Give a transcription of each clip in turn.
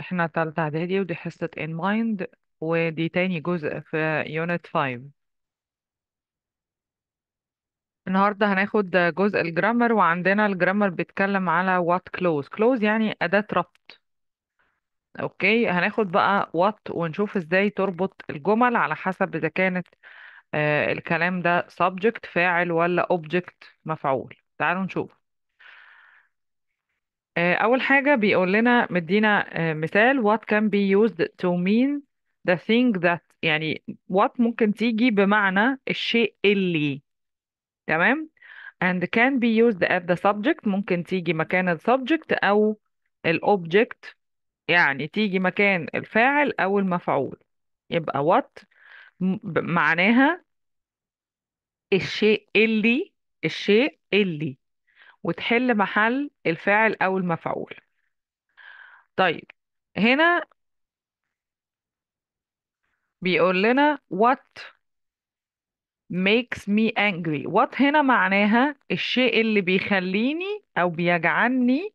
احنا تالتة اعدادي ودي حصة ان مايند ودي تاني جزء في يونت 5 النهاردة هناخد جزء الجرامر وعندنا الجرامر بيتكلم على what close close يعني أداة ربط اوكي هناخد بقى what ونشوف ازاي تربط الجمل على حسب اذا كانت آه، الكلام ده subject فاعل ولا object مفعول تعالوا نشوف آه، أول حاجة بيقول لنا مدينا آه، مثال what can be used to mean the thing that يعني what ممكن تيجي بمعنى الشيء اللي تمام and can be used at the subject ممكن تيجي مكان ال subject أو ال object يعني تيجي مكان الفاعل أو المفعول يبقى what معناها الشيء اللي الشيء اللي وتحل محل الفاعل أو المفعول طيب هنا بيقول لنا what makes me angry what هنا معناها الشيء اللي بيخليني أو بيجعلني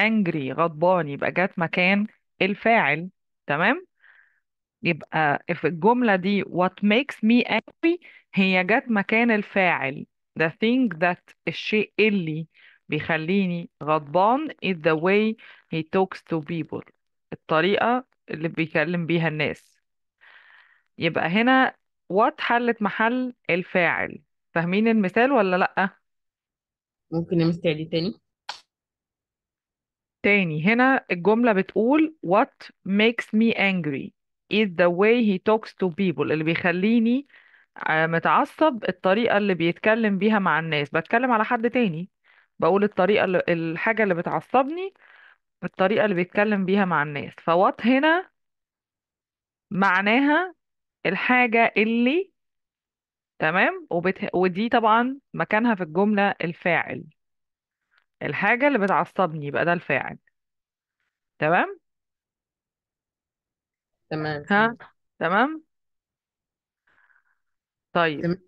angry غضبان يبقى جت مكان الفاعل تمام يبقى في الجملة دي what makes me angry هي جت مكان الفاعل the thing that الشيء اللي بيخليني غضبان is the way he talks to people الطريقة اللي بيكلم بيها الناس يبقى هنا what حلت محل الفاعل فاهمين المثال ولا لأ؟ ممكن نمثل تاني تاني هنا الجملة بتقول what makes me angry is the way he talks to people اللي بيخليني آه، متعصب الطريقة اللي بيتكلم بيها مع الناس بتكلم على حد تاني بقول الطريقة اللي الحاجة اللي بتعصبني بالطريقة اللي بيتكلم بيها مع الناس فوات هنا معناها الحاجة اللي تمام وبت... ودي طبعا مكانها في الجملة الفاعل الحاجة اللي بتعصبني يبقى ده الفاعل تمام تمام ها تمام تمام طيب تمام.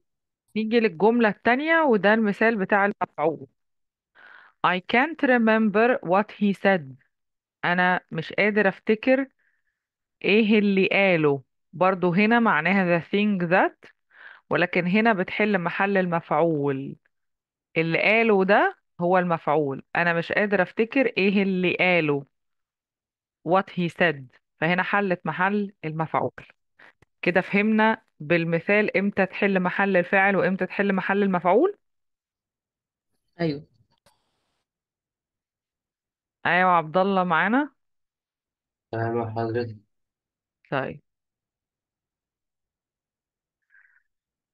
نيجي للجملة التانية وده المثال بتاع المفعول I can't remember what he said أنا مش قادر أفتكر إيه اللي قاله برضو هنا معناها the thing that ولكن هنا بتحل محل المفعول اللي قاله ده هو المفعول أنا مش قادر أفتكر إيه اللي قاله what he said فهنا حلت محل المفعول كده فهمنا بالمثال إمتى تحل محل الفاعل وإمتى تحل محل المفعول ايوه ايوه عبد الله معانا أهلا حضرتك طيب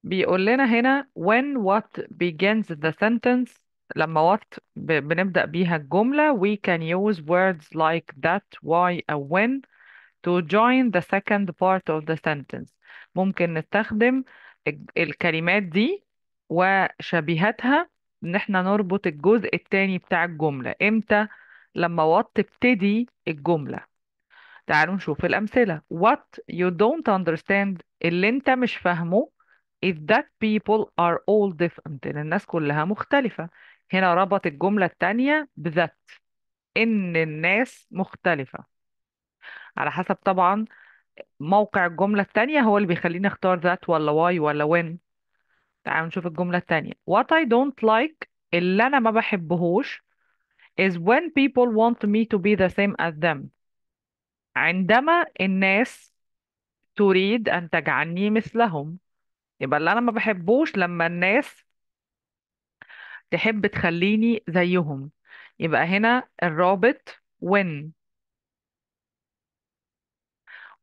بيقول لنا هنا when what begins the sentence لما what ب- بنبدأ بيها الجملة we can use words like that why or when to join the second part of the sentence ممكن نستخدم الكلمات دي وشبيهتها ان احنا نربط الجزء التاني بتاع الجملة امتى لما what تبتدي الجملة تعالوا نشوف الأمثلة what you don't understand اللي أنت مش فاهمه is that people are all different إن الناس كلها مختلفة هنا ربط الجملة التانية بذات إن الناس مختلفة على حسب طبعا موقع الجملة التانية هو اللي بيخليني اختار ذات ولا why ولا when تعالوا نشوف الجملة التانية what I don't like اللي أنا ما بحبهوش is when people want me to be the same as them عندما الناس تريد أن تجعلني مثلهم يبقى اللي أنا ما بحبوش لما الناس تحب تخليني زيهم يبقى هنا الرابط when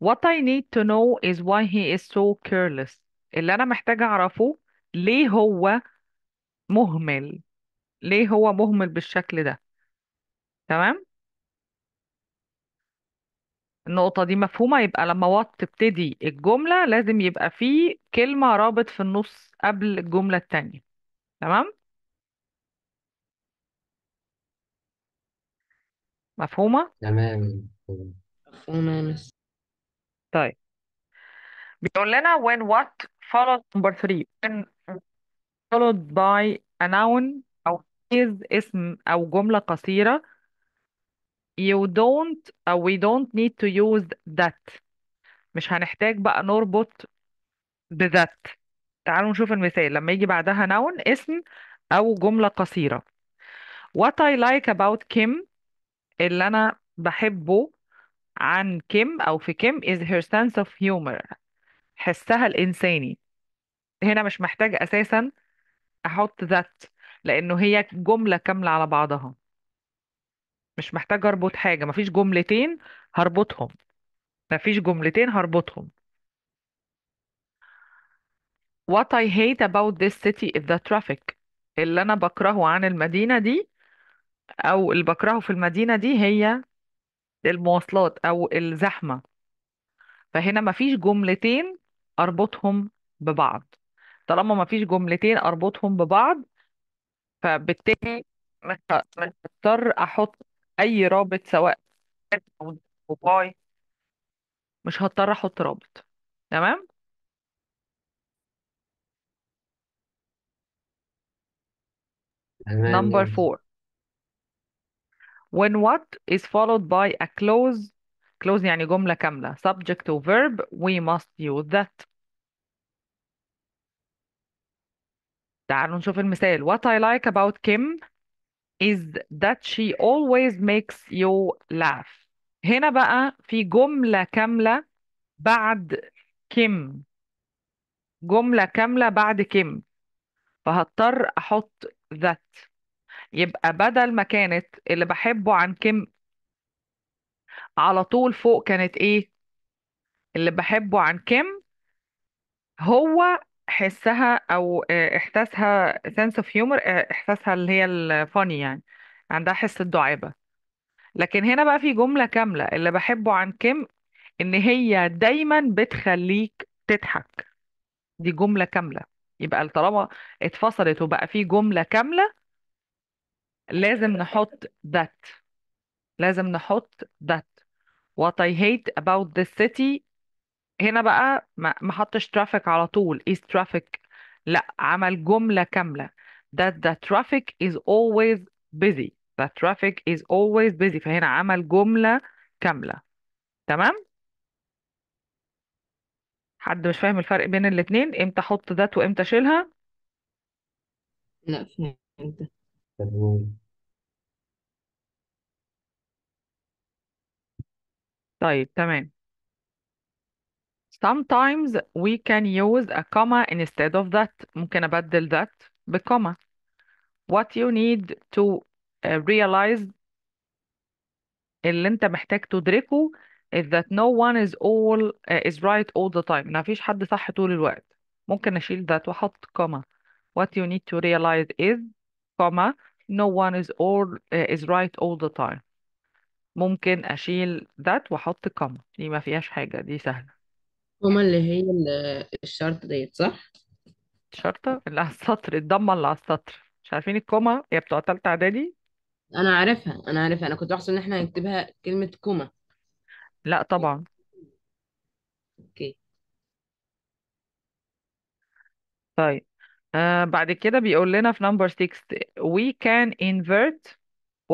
What I need to know is why he is so careless. اللي أنا محتاجة أعرفه ليه هو مهمل ليه هو مهمل بالشكل ده تمام النقطة دي مفهومة يبقى لما وات تبتدي الجملة لازم يبقى فيه كلمة رابط في النص قبل الجملة التانية تمام مفهومة تمام مفهومة طيب بيقول لنا when what followed number three when followed by a noun أو is اسم أو جملة قصيرة you don't or uh, we don't need to use that مش هنحتاج بقى نربط بذات تعالوا نشوف المثال لما يجي بعدها noun اسم أو جملة قصيرة what I like about Kim اللي أنا بحبه عن كيم أو في كيم is her sense of humor حسها الإنساني هنا مش محتاج أساسا أحط ذات لأنه هي جملة كاملة على بعضها مش محتاجة اربط حاجة مفيش جملتين هربطهم مفيش جملتين هربطهم What I hate about this city is the traffic اللي انا بكرهه عن المدينة دي او اللي بكرهه في المدينة دي هي المواصلات او الزحمة فهنا مفيش جملتين اربطهم ببعض طالما مفيش جملتين اربطهم ببعض فبالتالي مش هضطر احط اي رابط سواء او باي مش هضطر احط رابط تمام تمام number four when what is followed by a close close يعني جملة كاملة subject to verb we must use that تعالوا نشوف المثال what I like about Kim is that she always makes you laugh هنا بقى في جملة كاملة بعد كم جملة كاملة بعد كم فهضطر أحط that يبقى بدل ما كانت اللي بحبه عن كم على طول فوق كانت إيه اللي بحبه عن كم هو حسها او آه، احساسها sense of humor آه، احساسها اللي هي الفاني يعني عندها حس الدعابة لكن هنا بقى في جملة كاملة اللي بحبه عن كيم ان هي دايما بتخليك تضحك دي جملة كاملة يبقى طالما اتفصلت وبقى في جملة كاملة لازم نحط that لازم نحط that what I hate about this city هنا بقى ما ما حطش ترافيك على طول is traffic لا عمل جملة كاملة that the traffic is always busy the traffic is always busy فهنا عمل جملة كاملة تمام حد مش فاهم الفرق بين الاتنين امتى احط ذات وامتى اشيلها لا فهمت طيب تمام Sometimes we can use a comma instead of that. ممكن أبدل that بكومة. What you need to uh, realize اللي أنت محتاج تدركه is that no one is all uh, is right all the time. ما فيش حد صح طول الوقت. ممكن أشيل that وأحط comma. What you need to realize is comma no one is all uh, is right all the time. ممكن أشيل that وأحط comma. دي ما فيهاش حاجة دي سهلة. هما اللي هي الشرط ديت صح؟ شرطة اللي على السطر الضمة اللي على السطر مش عارفين الكومة هي بتوع تالتة إعدادي انا عارفها انا عارفها انا كنت بحسب ان احنا هنكتبها كلمة كوما لا طبعا اوكي طيب آه بعد كده بيقول لنا في نمبر 6 we can invert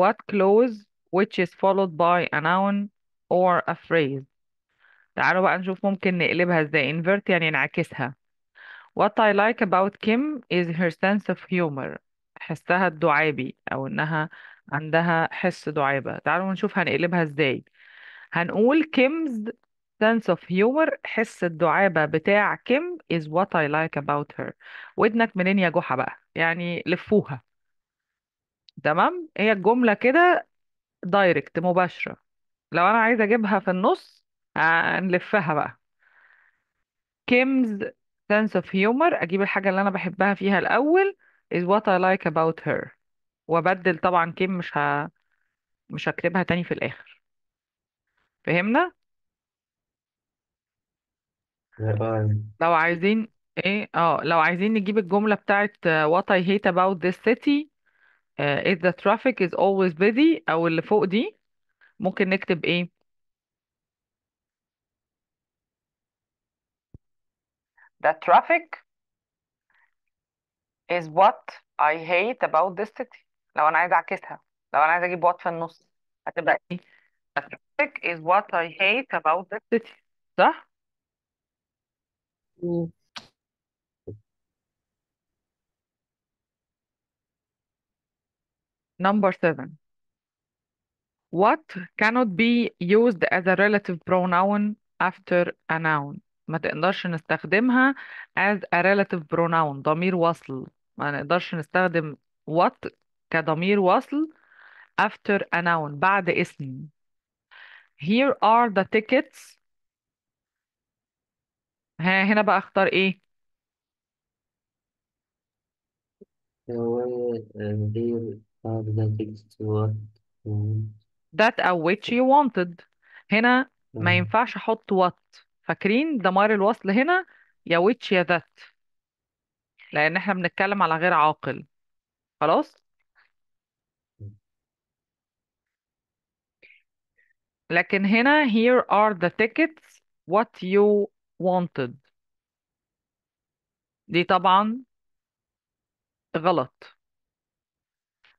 what clause which is followed by a noun or a phrase تعالوا بقى نشوف ممكن نقلبها ازاي invert يعني نعكسها What I like about Kim is her sense of humor حسها الدعابي أو إنها عندها حس دعابة تعالوا نشوف هنقلبها ازاي هنقول Kim's sense of humor حس الدعابة بتاع كيم is what I like about her ودنك منين يا جحا بقى يعني لفوها تمام هي الجملة كده دايركت مباشرة لو أنا عايزة أجيبها في النص نلفها بقى كيمز سنس اوف هيومر أجيب الحاجة اللي أنا بحبها فيها الأول is what I like about her وأبدل طبعا كيم مش ه... مش هكتبها تاني في الآخر فهمنا؟ لو عايزين ايه اه لو عايزين نجيب الجملة بتاعت what I hate about this city آه، is the traffic is always busy أو اللي فوق دي ممكن نكتب ايه That traffic is what I hate about this city لو أنا عايزة أعكسها لو أنا عايزة أجيب وات في النص هتبقى إيه؟ The traffic is what I hate about this city صح؟ Number seven. What cannot be used as a relative pronoun after a noun? ما تقدرش نستخدمها as a relative pronoun ضمير وصل ما نقدرش نستخدم what كضمير وصل after a noun بعد اسم here are the tickets ها هنا بقى اختار ايه that or which you wanted هنا ما ينفعش احط what فاكرين ضمائر الوصل هنا يا which يا that لأن احنا بنتكلم على غير عاقل خلاص لكن هنا here are the tickets what you wanted دي طبعا غلط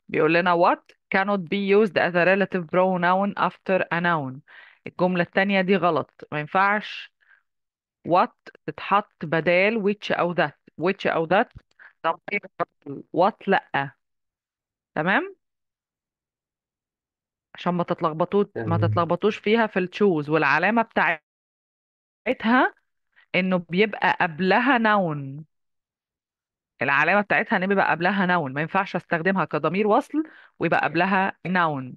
بيقول لنا what cannot be used as a relative pronoun after a noun الجملة التانية دي غلط ما ينفعش what تتحط بدال which أو that which أو that طب what لأ تمام عشان ما تتلخبطوش ما تتلخبطوش فيها في التشوز والعلامة بتاعتها إنه بيبقى قبلها noun العلامة بتاعتها إن بيبقى قبلها noun ما ينفعش أستخدمها كضمير وصل ويبقى قبلها noun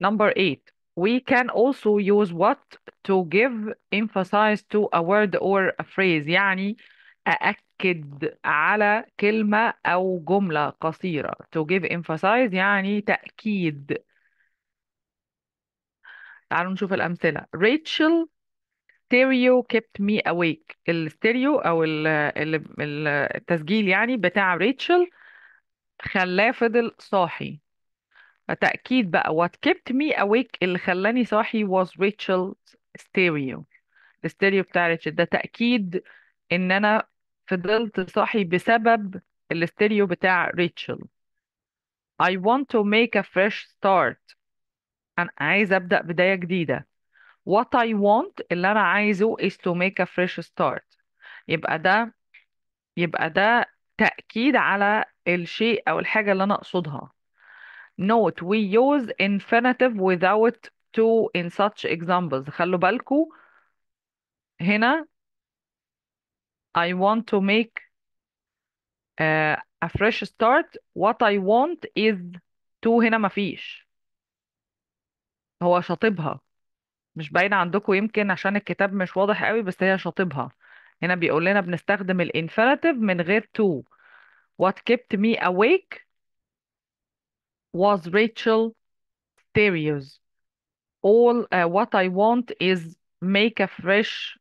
Number eight, we can also use what to give emphasis to a word or a phrase يعني أأكد على كلمة أو جملة قصيرة to give emphasis يعني تأكيد تعالوا نشوف الأمثلة Rachel stereo kept me awake الستيريو أو التسجيل يعني بتاع ريتشل خلاه فضل صاحي تأكيد بقى what kept me awake اللي خلاني صاحي was Rachel's stereo الستيريو بتاع ريتشل ده تأكيد إن أنا فضلت صاحي بسبب الستيريو بتاع ريتشل I want to make a fresh start أنا عايزة أبدأ بداية جديدة what I want اللي أنا عايزه is to make a fresh start يبقى ده يبقى ده تأكيد على الشيء أو الحاجة اللي أنا أقصدها Note we use infinitive without to in such examples خلوا بالكو هنا I want to make uh, a fresh start what I want is to هنا مفيش هو شاطبها مش باين عندكم يمكن عشان الكتاب مش واضح قوي بس هي شاطبها هنا بيقول لنا بنستخدم الانفينيتيف من غير to what kept me awake was Rachel Stereos. All uh, what I want is make a fresh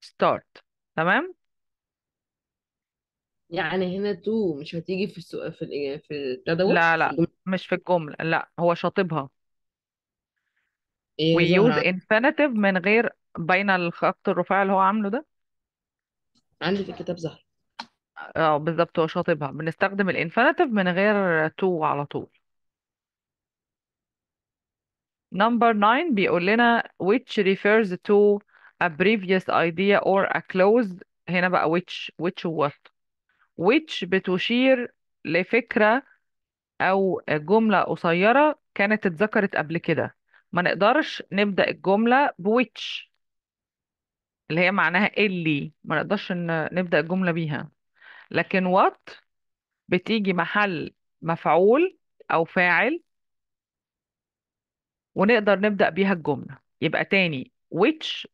start. تمام؟ يعني هنا تو مش هتيجي في السؤال في في التداول لا لا مش في الجملة لا هو شاطبها ايه we use infinitive من غير بين الخط الرفيع اللي هو عامله ده عندي في الكتاب زهر اه بالظبط هو شاطبها بنستخدم الانفينيتيف من غير تو على طول نمبر 9 بيقول لنا which refers to a previous idea or a clause هنا بقى which which what which بتشير لفكرة أو جملة قصيرة كانت اتذكرت قبل كده ما نقدرش نبدأ الجملة which اللي هي معناها اللي ما نقدرش نبدأ الجملة بيها لكن وات بتيجي محل مفعول أو فاعل ونقدر نبدأ بيها الجملة يبقى تاني which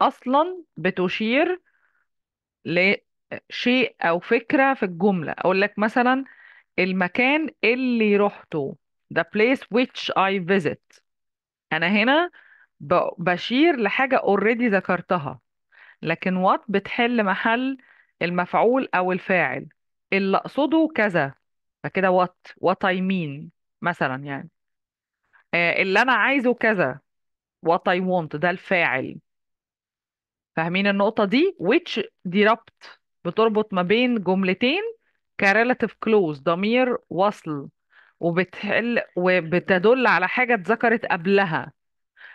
أصلا بتشير لشيء أو فكرة في الجملة أقول لك مثلا المكان اللي رحته the place which I visit أنا هنا بشير لحاجة already ذكرتها لكن what بتحل محل المفعول أو الفاعل اللي أقصده كذا فكده what what I mean مثلا يعني آه، اللي أنا عايزه كذا what I want ده الفاعل فاهمين النقطة دي which دي ربط بتربط ما بين جملتين كريلاتيف كلوز ضمير وصل وبتحل وبتدل على حاجة اتذكرت قبلها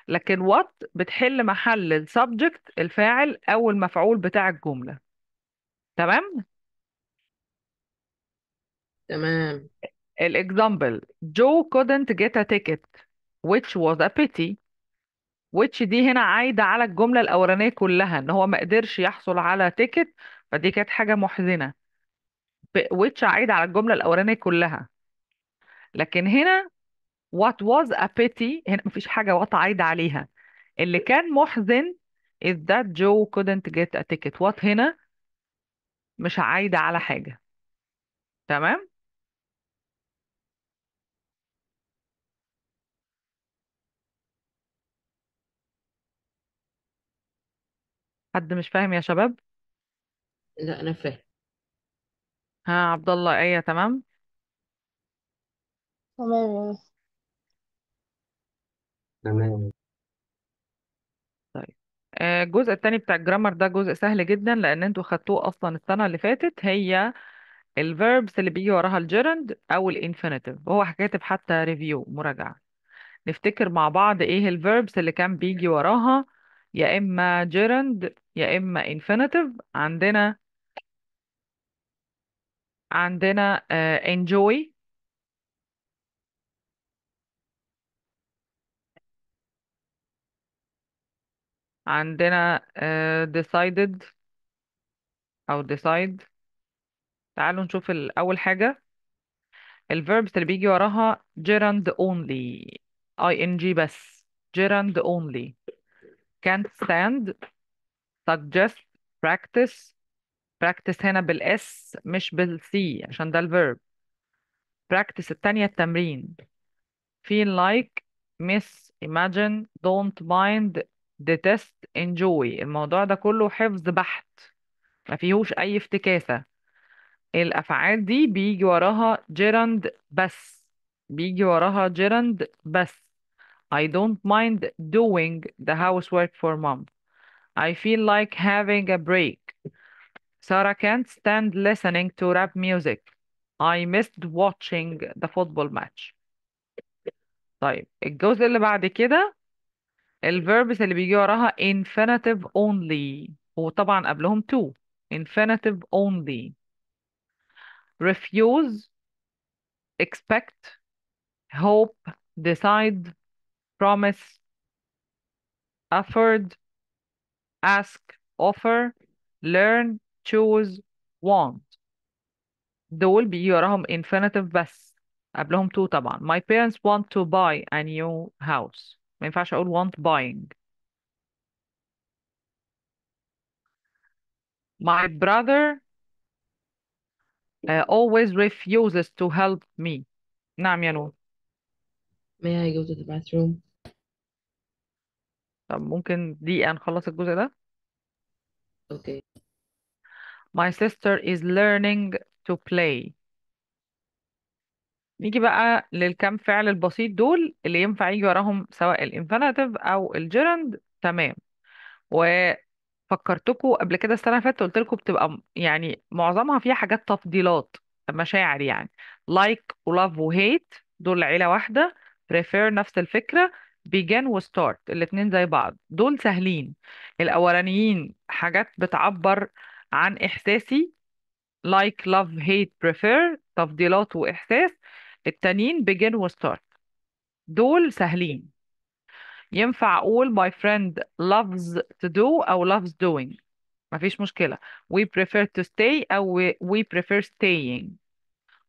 لكن what بتحل محل السبجكت الفاعل أو المفعول بتاع الجملة تمام تمام الاكزامبل جو couldn't get a ticket which was a pity which دي هنا عايدة على الجملة الأولانية كلها إن هو ما قدرش يحصل على تيكت فدي كانت حاجة محزنة which عايدة على الجملة الأولانية كلها لكن هنا what was a pity هنا مفيش حاجة what عايدة عليها اللي كان محزن is that Joe couldn't get a ticket what هنا مش عايدة على حاجة تمام حد مش فاهم يا شباب لا انا فاهم ها عبد الله ايه تمام تمام تمام آه، الجزء التاني بتاع الجرامر ده جزء سهل جدا لان انتوا خدتوه اصلا السنه اللي فاتت هي الفيربس اللي بيجي وراها الجيرند او الانفينيتيف وهو كاتب حتى ريفيو مراجعه نفتكر مع بعض ايه الفيربس اللي كان بيجي وراها يا اما جيرند يا اما انفينيتيف عندنا عندنا آه، enjoy And then I uh, decided أو decide تعالوا نشوف ال- أول حاجة ال verbs اللي بيجي وراها gerund only ing بس gerund only can't stand suggest practice practice هنا s مش بالسي عشان ده الفيرب practice التانية التمرين feel like miss imagine don't mind detest enjoy الموضوع ده كله حفظ بحت ما فيهوش أي افتكاسة الأفعال دي بيجي وراها gerund بس بيجي وراها gerund بس I don't mind doing the housework for mom I feel like having a break Sarah can't stand listening to rap music I missed watching the football match طيب الجزء اللي بعد كده الverbs اللي بيجي وراها infinitive only وطبعا قبلهم to infinitive only refuse expect hope decide promise afford ask offer learn choose want دول بيجي وراهم infinitive بس قبلهم to طبعا my parents want to buy a new house ما ينفعش اقول want buying my brother uh, always refuses to help me نعم يا نور May I go to the bathroom? طب ممكن دقيقة نخلص الجزء ده Okay. My sister is learning to play نيجي بقى للكام فعل البسيط دول اللي ينفع يجي وراهم سواء الانفينيتيف او الجيرند تمام وفكرتكم قبل كده السنه اللي فاتت قلت لكم بتبقى يعني معظمها فيها حاجات تفضيلات مشاعر يعني لايك ولاف وهيت دول عيله واحده بريفير نفس الفكره بيجان وستارت الاتنين زي بعض دول سهلين الاولانيين حاجات بتعبر عن احساسي like love هيت prefer تفضيلات واحساس التانيين begin start دول سهلين ينفع أقول my friend loves to do أو loves doing مفيش مشكلة we prefer to stay أو we prefer staying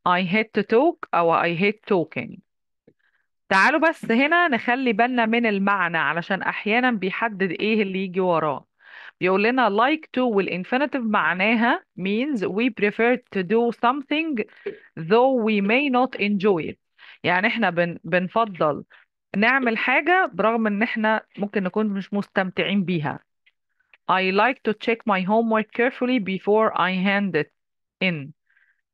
I hate to talk أو I hate talking تعالوا بس هنا نخلي بالنا من المعنى علشان أحيانا بيحدد إيه اللي يجي وراه بيقول لنا like to والانفينيتيف معناها means we prefer to do something though we may not enjoy it يعني احنا بن بنفضل نعمل حاجة برغم ان احنا ممكن نكون مش مستمتعين بيها I like to check my homework carefully before I hand it in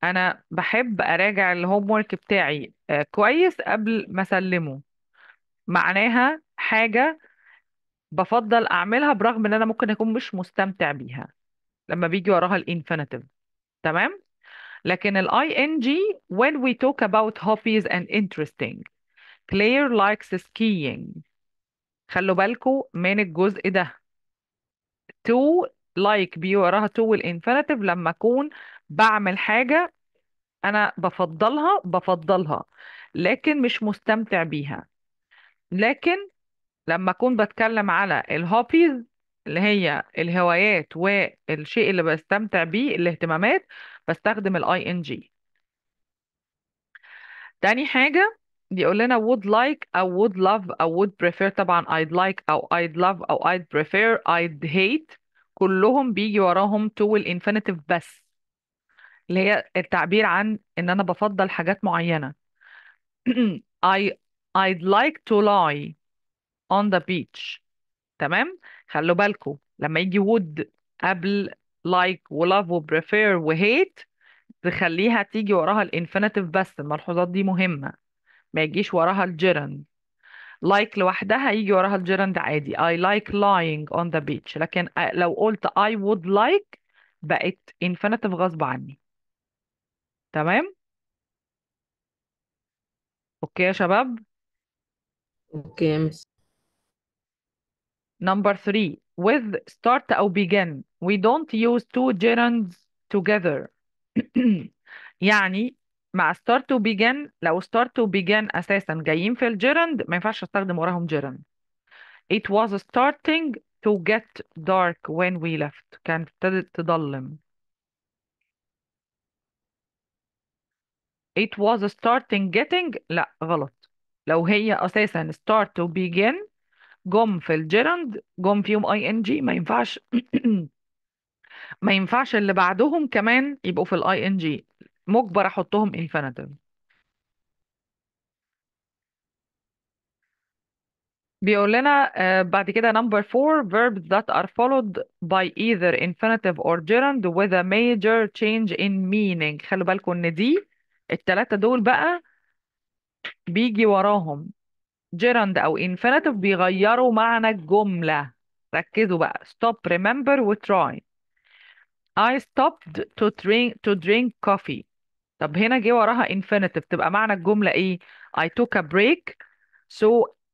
انا بحب اراجع الهومورك بتاعي آه، كويس قبل ما اسلمه معناها حاجة بفضل اعملها برغم ان انا ممكن اكون مش مستمتع بيها لما بيجي وراها الانفينيتيف تمام لكن الاي ان جي when we talk about hobbies and interesting Claire likes skiing خلوا بالكم من الجزء ده to like بيجي وراها to والانفينيتيف لما اكون بعمل حاجة انا بفضلها بفضلها لكن مش مستمتع بيها لكن لما أكون بتكلم على الهوبيز اللي هي الهوايات والشيء اللي بستمتع بيه الاهتمامات بستخدم الاي ان جي تاني حاجة بيقول لنا would like أو would love أو would prefer طبعا I'd like أو I'd love أو I'd prefer I'd hate كلهم بيجي وراهم to infinitive بس اللي هي التعبير عن إن أنا بفضل حاجات معينة I I'd like to lie on the beach تمام خلوا بالكم لما يجي would قبل like prefer و hate تخليها تيجي وراها الانفينيتيف بس الملحوظات دي مهمة ما يجيش وراها الجيرند like لوحدها يجي وراها الجيرند عادي I like lying on the beach لكن آه، لو قلت I would like بقت infinitive غصب عني تمام اوكي يا شباب اوكي مس Number three, with start or begin. We don't use two gerunds together. يعني مع start to begin لو start to begin أساسا جايين في الجيرند ما ينفعش أستخدم وراهم جيرند. It was starting to get dark when we left. كانت ابتدت تضلم. It was starting getting لا غلط. لو هي أساسا start to begin جم في الجيرند جم فيهم اي ان جي ما ينفعش ما ينفعش اللي بعدهم كمان يبقوا في الاي ان جي مجبر احطهم infinitive بيقول لنا آه، بعد كده number four verbs that are followed by either infinitive or gerund with a major change in meaning خلوا بالكم ان دي التلاتة دول بقى بيجي وراهم جيراند او infinitive بيغيروا معنى الجملة ركزوا بقى stop remember try I stopped to drink to drink coffee طب هنا جه وراها infinitive تبقى معنى الجملة ايه I took a break so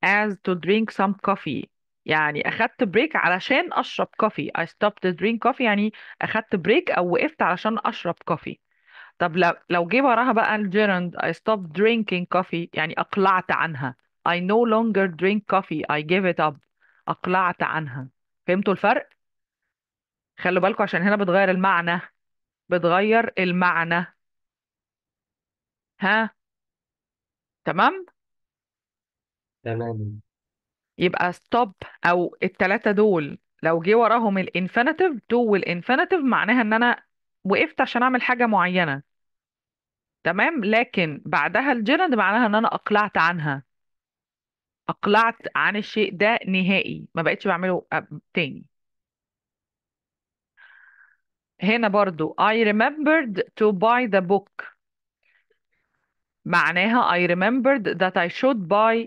as to drink some coffee يعني اخدت بريك علشان اشرب كوفي I stopped to drink coffee يعني اخدت بريك او وقفت علشان اشرب كوفي طب لو لو جه وراها بقى الجيرند I stopped drinking coffee يعني اقلعت عنها I no longer drink coffee I give it up أقلعت عنها فهمتوا الفرق؟ خلوا بالكم عشان هنا بتغير المعنى بتغير المعنى ها تمام؟ تمام يبقى stop أو التلاتة دول لو جه وراهم الانفينيتيف do والانفينيتيف معناها إن أنا وقفت عشان أعمل حاجة معينة تمام لكن بعدها الجيرند معناها ان انا اقلعت عنها اقلعت عن الشيء ده نهائي ما بقتش بعمله تاني هنا برضو I remembered to buy the book معناها I remembered that I should buy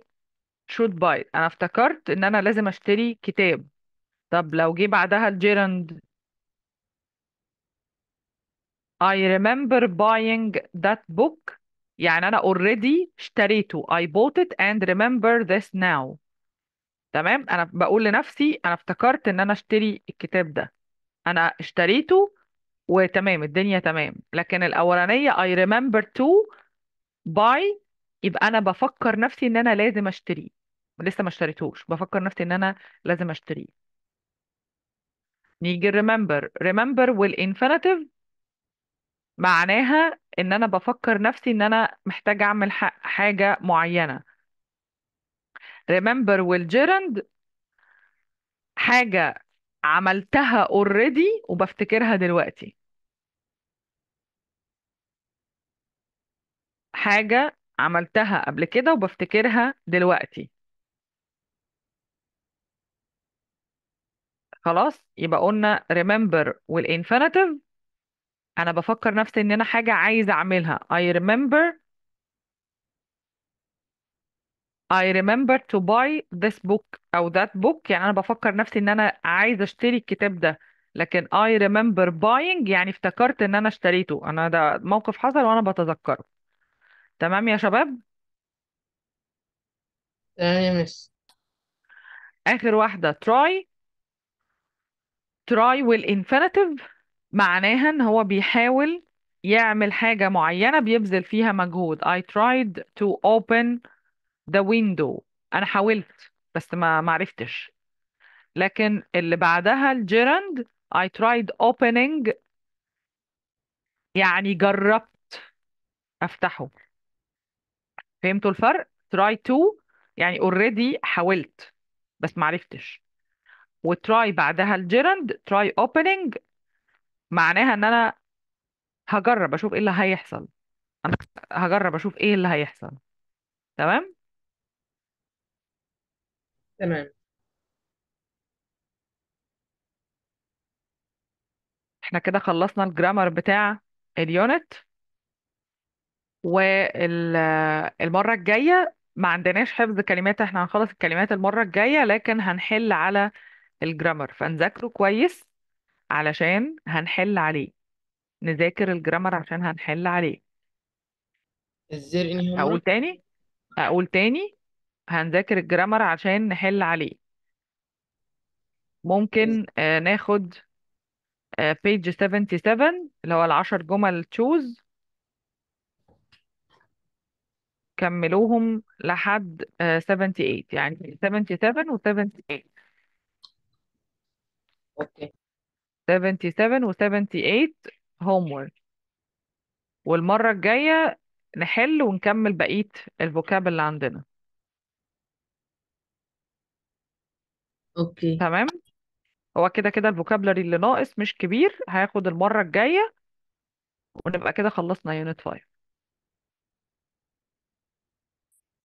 should buy انا افتكرت ان انا لازم اشتري كتاب طب لو جه بعدها الجيرند I remember buying that book يعني أنا already اشتريته I bought it and remember this now تمام أنا بقول لنفسي أنا افتكرت إن أنا أشتري الكتاب ده أنا اشتريته وتمام الدنيا تمام لكن الأولانية I remember to buy يبقى أنا بفكر نفسي إن أنا لازم أشتريه لسه ما اشتريتهوش بفكر نفسي إن أنا لازم أشتريه نيجي remember remember والإنفينيتيف معناها ان انا بفكر نفسي ان انا محتاج اعمل حاجة معينة remember والجيرند حاجة عملتها already وبفتكرها دلوقتي حاجة عملتها قبل كده وبفتكرها دلوقتي خلاص يبقى قلنا remember والinfinitive انا بفكر نفسي ان انا حاجة عايزة اعملها I remember I remember to buy this book او that book يعني انا بفكر نفسي ان انا عايزة اشتري الكتاب ده لكن I remember buying يعني افتكرت ان انا اشتريته انا ده موقف حصل وانا بتذكره تمام يا شباب تمام يا مس اخر واحدة try try infinitive معناها إن هو بيحاول يعمل حاجة معينة بيبذل فيها مجهود I tried to open the window أنا حاولت بس ما معرفتش لكن اللي بعدها الجيرند I tried opening يعني جربت أفتحه فهمتوا الفرق؟ try to يعني already حاولت بس معرفتش وتراي بعدها الجيرند try opening معناها ان انا هجرب اشوف ايه اللي هيحصل انا هجرب اشوف ايه اللي هيحصل تمام تمام احنا كده خلصنا الجرامر بتاع اليونت والمرة الجاية ما عندناش حفظ كلمات احنا هنخلص الكلمات المرة الجاية لكن هنحل على الجرامر فنذاكره كويس علشان هنحل عليه نذاكر الجرامر عشان هنحل عليه الزرقني هما اقول تاني اقول تاني هنذاكر الجرامر عشان نحل عليه ممكن آه، ناخد آه، page 77 اللي هو العشر جمل choose كملوهم لحد 78 آه، يعني 77 و 78 اوكي 77 و 78 homework والمرة الجاية نحل ونكمل بقية الفوكاب اللي عندنا اوكي تمام هو كده كده الفوكابلري اللي ناقص مش كبير هياخد المرة الجاية ونبقى كده خلصنا يونت 5